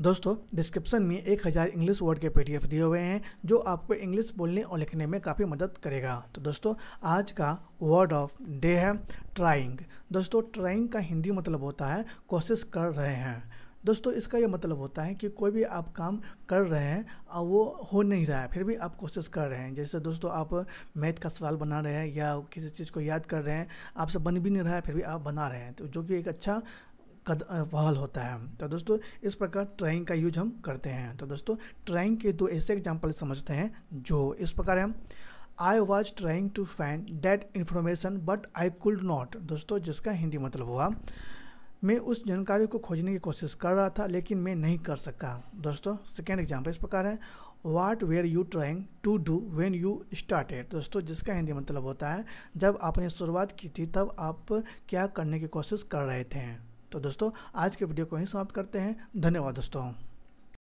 दोस्तों डिस्क्रिप्शन में एक हज़ार इंग्लिश वर्ड के पीडीएफ दिए हुए हैं जो आपको इंग्लिश बोलने और लिखने में काफ़ी मदद करेगा तो दोस्तों आज का वर्ड ऑफ डे है ट्राइंग दोस्तों ट्राइंग का हिंदी मतलब होता है कोशिश कर रहे हैं दोस्तों इसका यह मतलब होता है कि कोई भी आप काम कर रहे हैं और वो हो नहीं रहा है फिर भी आप कोशिश कर रहे हैं जैसे दोस्तों आप मैथ का सवाल बना रहे हैं या किसी चीज़ को याद कर रहे हैं आपसे बन भी नहीं रहा है फिर भी आप बना रहे हैं तो जो कि एक अच्छा कद फहल होता है तो दोस्तों इस प्रकार ट्राइंग का यूज हम करते हैं तो दोस्तों ट्राइंग के दो ऐसे एग्जाम्पल समझते हैं जो इस प्रकार हम I was trying to find that information but I could not दोस्तों जिसका हिंदी मतलब हुआ मैं उस जानकारी को खोजने की कोशिश कर रहा था लेकिन मैं नहीं कर सका दोस्तों सेकेंड एग्जाम्पल इस प्रकार है what were you trying to do when you started दोस्तों जिसका हिंदी मतलब होता है जब आपने शुरुआत की थी तब आप क्या करने की कोशिश कर रहे थे तो दोस्तों आज के वीडियो को ही समाप्त करते हैं धन्यवाद दोस्तों